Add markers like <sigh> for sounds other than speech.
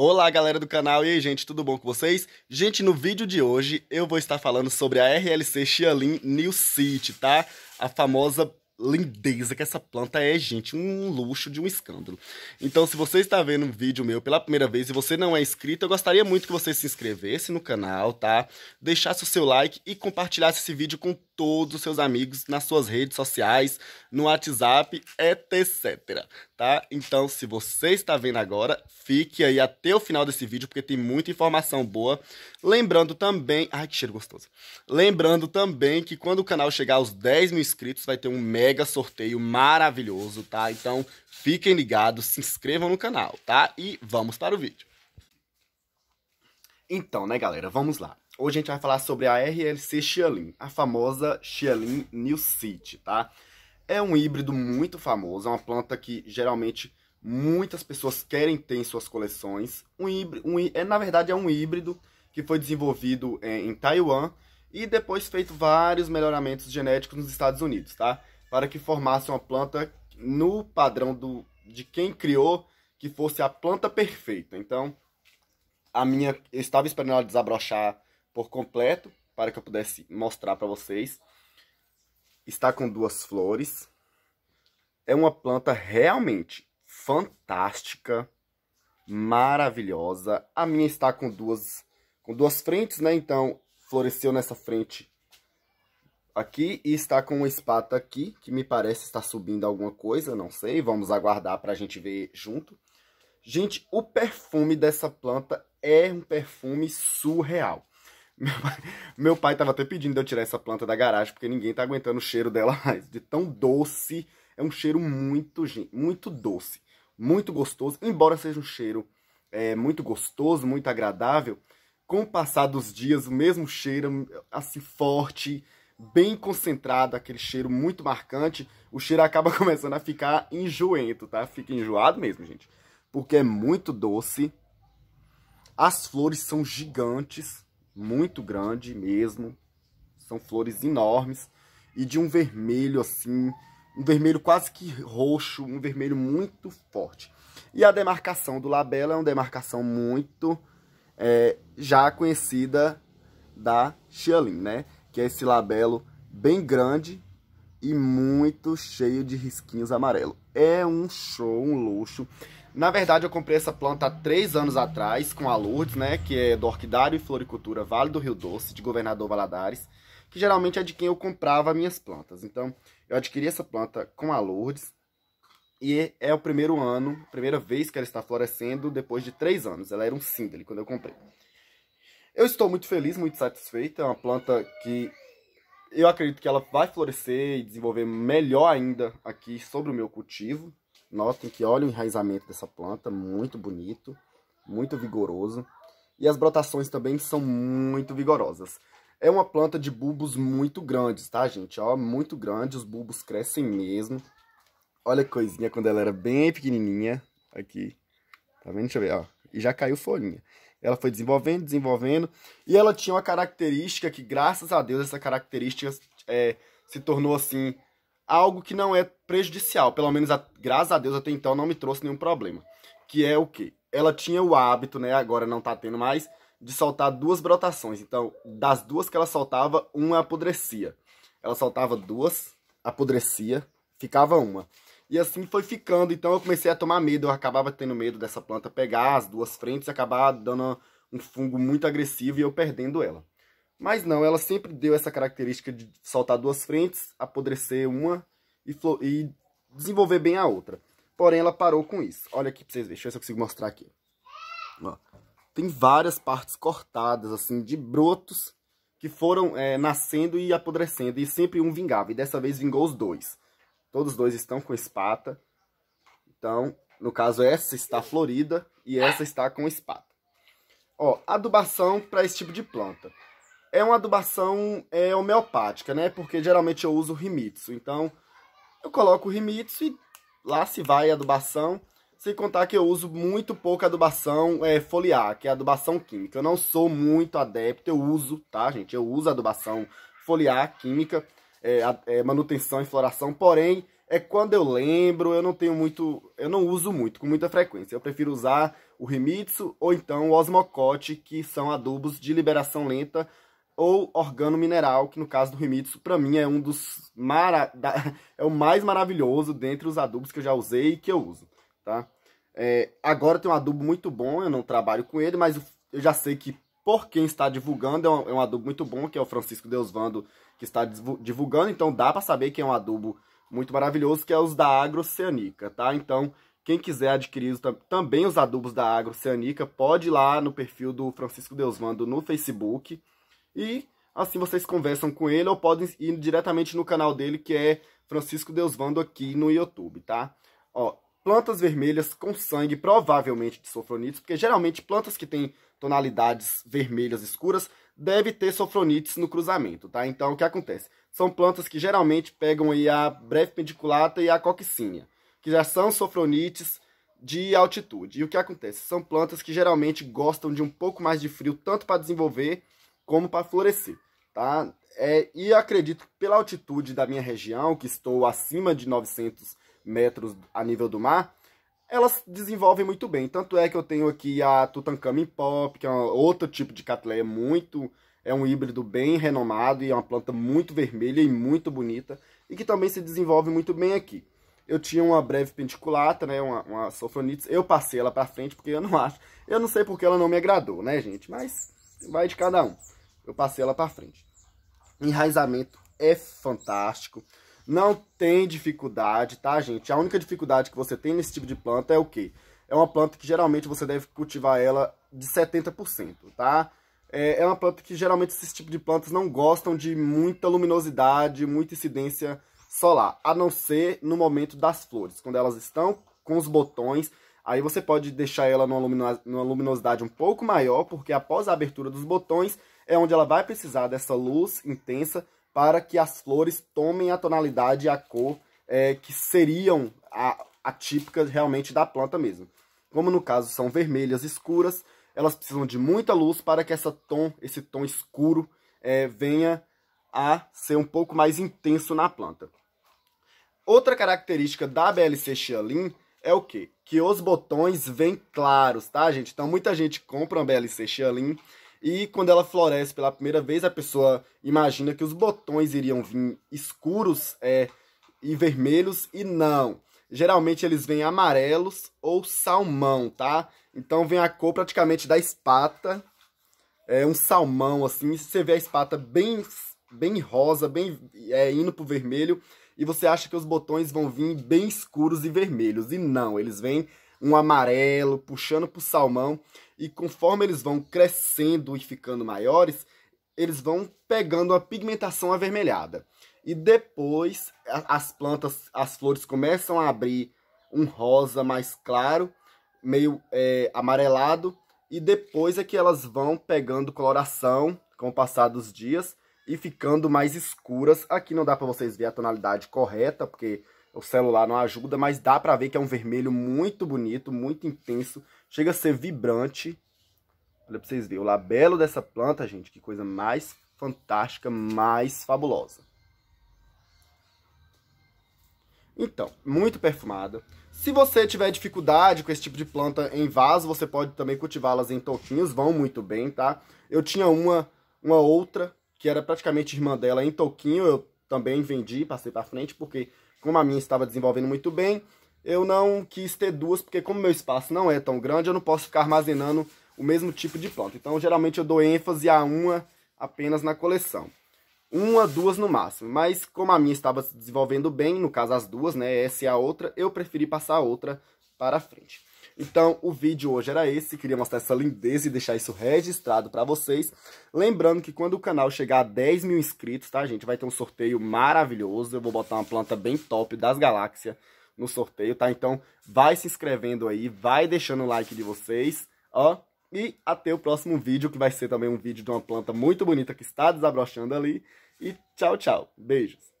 Olá, galera do canal. E aí, gente, tudo bom com vocês? Gente, no vídeo de hoje eu vou estar falando sobre a RLC Xialin New City, tá? A famosa lindeza que essa planta é, gente, um luxo de um escândalo. Então, se você está vendo um vídeo meu pela primeira vez e você não é inscrito, eu gostaria muito que você se inscrevesse no canal, tá? Deixasse o seu like e compartilhasse esse vídeo com todos os seus amigos nas suas redes sociais, no WhatsApp, etc, tá? Então, se você está vendo agora, fique aí até o final desse vídeo, porque tem muita informação boa. Lembrando também... Ai, que cheiro gostoso. Lembrando também que quando o canal chegar aos 10 mil inscritos, vai ter um mega sorteio maravilhoso, tá? Então, fiquem ligados, se inscrevam no canal, tá? E vamos para o vídeo. Então, né, galera? Vamos lá. Hoje a gente vai falar sobre a RLC Xialin, a famosa Xialin New City, tá? É um híbrido muito famoso, é uma planta que geralmente muitas pessoas querem ter em suas coleções. Um híbrido, um, é, na verdade, é um híbrido que foi desenvolvido em, é, em Taiwan e depois feito vários melhoramentos genéticos nos Estados Unidos, tá? Para que formasse uma planta no padrão do, de quem criou que fosse a planta perfeita. Então, a minha eu estava esperando ela desabrochar por completo para que eu pudesse mostrar para vocês está com duas flores. É uma planta realmente fantástica, maravilhosa. A minha está com duas, com duas frentes, né? Então, floresceu nessa frente aqui e está com uma espata aqui, que me parece estar subindo alguma coisa, não sei. Vamos aguardar para a gente ver junto. Gente, o perfume dessa planta é um perfume surreal. Meu pai, meu pai tava até pedindo de eu tirar essa planta da garagem, porque ninguém tá aguentando o cheiro dela mais. De tão doce. É um cheiro muito, muito doce. Muito gostoso. Embora seja um cheiro é, muito gostoso, muito agradável. Com o passar dos dias, o mesmo cheiro, assim, forte, bem concentrado, aquele cheiro muito marcante, o cheiro acaba <laughs> começando a ficar enjoento, tá? Fica enjoado mesmo, gente. Porque é muito doce. As flores são gigantes muito grande mesmo. São flores enormes e de um vermelho assim, um vermelho quase que roxo, um vermelho muito forte. E a demarcação do labelo é uma demarcação muito é, já conhecida da Xialin, né? Que é esse labelo bem grande e muito cheio de risquinhos amarelo. É um show, um luxo. Na verdade, eu comprei essa planta há três anos atrás com a Lourdes, né? Que é do Orquidário e Floricultura Vale do Rio Doce, de Governador Valadares. Que geralmente é de quem eu comprava minhas plantas. Então, eu adquiri essa planta com a Lourdes. E é o primeiro ano, primeira vez que ela está florescendo depois de três anos. Ela era um síndale quando eu comprei. Eu estou muito feliz, muito satisfeito. É uma planta que eu acredito que ela vai florescer e desenvolver melhor ainda aqui sobre o meu cultivo. Notem que olha o enraizamento dessa planta, muito bonito, muito vigoroso. E as brotações também são muito vigorosas. É uma planta de bulbos muito grandes, tá, gente? Ó, muito grande, os bulbos crescem mesmo. Olha que coisinha quando ela era bem pequenininha, aqui. Tá vendo? Deixa eu ver, ó. E já caiu folhinha. Ela foi desenvolvendo, desenvolvendo, e ela tinha uma característica que, graças a Deus, essa característica é, se tornou assim algo que não é prejudicial, pelo menos a, graças a Deus até então não me trouxe nenhum problema. Que é o que? Ela tinha o hábito, né? Agora não tá tendo mais, de soltar duas brotações. Então, das duas que ela soltava, uma apodrecia. Ela soltava duas, apodrecia, ficava uma. E assim foi ficando. Então eu comecei a tomar medo. Eu acabava tendo medo dessa planta pegar as duas frentes e acabar dando um fungo muito agressivo e eu perdendo ela. Mas não, ela sempre deu essa característica de soltar duas frentes, apodrecer uma e, e desenvolver bem a outra. Porém, ela parou com isso. Olha aqui pra vocês verem. Deixa eu ver se eu consigo mostrar aqui. Ó, tem várias partes cortadas, assim, de brotos que foram é, nascendo e apodrecendo. E sempre um vingava. E dessa vez vingou os dois. Todos dois estão com espata. Então, no caso, essa está florida e essa está com espata. Ó, adubação para esse tipo de planta. É uma adubação é, homeopática, né? Porque geralmente eu uso rimitsu. Então, eu coloco o rimitsu e lá se vai a adubação. Sem contar que eu uso muito pouca adubação é, foliar, que é adubação química. Eu não sou muito adepto, eu uso, tá, gente? Eu uso adubação foliar, química é, é, manutenção e floração, porém, é quando eu lembro, eu não tenho muito, eu não uso muito, com muita frequência. Eu prefiro usar o Rimitsu ou então o Osmocote, que são adubos de liberação lenta ou organo-mineral, que no caso do Rimitsu, para mim é um dos mara... <laughs> é o mais maravilhoso dentre os adubos que eu já usei e que eu uso, tá? É, agora tem um adubo muito bom, eu não trabalho com ele, mas eu já sei que por quem está divulgando. É um, é um adubo muito bom, que é o Francisco Deusvando, que está divulgando. Então dá para saber que é um adubo muito maravilhoso, que é os da Agroceanica, tá? Então, quem quiser adquirir também os adubos da Agroceanica, pode ir lá no perfil do Francisco Deusvando no Facebook. E assim vocês conversam com ele ou podem ir diretamente no canal dele, que é Francisco Deusvando aqui no YouTube, tá? Ó, plantas vermelhas com sangue, provavelmente de sofronites, porque geralmente plantas que têm tonalidades vermelhas escuras deve ter sofronites no cruzamento, tá? Então, o que acontece? São plantas que geralmente pegam aí a breve pediculata e a coccínia, que já são sofronites de altitude. E o que acontece? São plantas que geralmente gostam de um pouco mais de frio, tanto para desenvolver como para florescer, tá? É, e acredito que pela altitude da minha região, que estou acima de 900 metros a nível do mar, elas desenvolvem muito bem. Tanto é que eu tenho aqui a Tutankhamen Pop, que é outro tipo de catleia muito... É um híbrido bem renomado e é uma planta muito vermelha e muito bonita e que também se desenvolve muito bem aqui. Eu tinha uma breve penticulata, né, uma, uma sofronitis, eu passei ela para frente porque eu não <laughs> acho, eu não sei porque ela não me agradou, né, gente, mas vai de cada um. Eu passei ela para frente. Enraizamento é fantástico. Não tem dificuldade, tá, gente? A única dificuldade que você tem nesse tipo de planta é o quê? É uma planta que geralmente você deve cultivar ela de 70%, tá? É, é, uma planta que geralmente esses tipos de plantas não gostam de muita luminosidade, muita incidência solar, a não ser no momento das flores, quando elas estão com os botões. Aí você pode deixar ela numa, numa luminosidade um pouco maior, porque após a abertura dos botões é onde ela vai precisar dessa luz intensa para que as flores tomem a tonalidade e a cor é, que seriam atípicas realmente da planta mesmo. Como no caso são vermelhas escuras, elas precisam de muita luz para que essa tom, esse tom escuro é, venha a ser um pouco mais intenso na planta. Outra característica da BLC Xialin é o quê? Que os botões vêm claros, tá, gente? Então, muita gente compra uma BLC Xialin e quando ela floresce pela primeira vez, a pessoa imagina que os botões iriam vir escuros é, e vermelhos, e não. Geralmente eles vêm amarelos ou salmão, tá? Então vem a cor praticamente da espata, é um salmão assim, você vê a espata bem, bem rosa, bem é, indo pro vermelho, e você acha que os botões vão vir bem escuros e vermelhos, e não, eles vêm um amarelo, puxando para o salmão. E conforme eles vão crescendo e ficando maiores, eles vão pegando a pigmentação avermelhada. E depois as plantas, as flores começam a abrir um rosa mais claro, meio é, amarelado. E depois é que elas vão pegando coloração com o passar dos dias e ficando mais escuras. Aqui não dá para vocês ver a tonalidade correta, porque o celular não ajuda, mas dá pra ver que é um vermelho muito bonito, muito intenso. Chega a ser vibrante. Olha pra vocês verem o labelo dessa planta, gente. Que coisa mais fantástica, mais fabulosa. Então, muito perfumada. Se você tiver dificuldade com esse tipo de planta em vaso, você pode também cultivá-las em toquinhos, vão muito bem, tá? Eu tinha uma, uma outra, que era praticamente irmã dela em toquinho, eu também vendi, passei pra frente, porque como a minha estava desenvolvendo muito bem, eu não quis ter duas, porque como meu espaço não é tão grande, eu não posso ficar armazenando o mesmo tipo de planta. Então, geralmente eu dou ênfase a uma apenas na coleção. Uma, duas no máximo. Mas como a minha estava se desenvolvendo bem, no caso as duas, né, essa e a outra, eu preferi passar a outra para frente. Então, o vídeo hoje era esse, queria mostrar essa lindeza e deixar isso registrado para vocês. Lembrando que quando o canal chegar a 10 mil inscritos, tá, gente? Vai ter um sorteio maravilhoso, eu vou botar uma planta bem top das galáxias no sorteio, tá? Então, vai se inscrevendo aí, vai deixando o like de vocês, ó. E até o próximo vídeo, que vai ser também um vídeo de uma planta muito bonita que está desabrochando ali. E tchau, tchau. Beijos.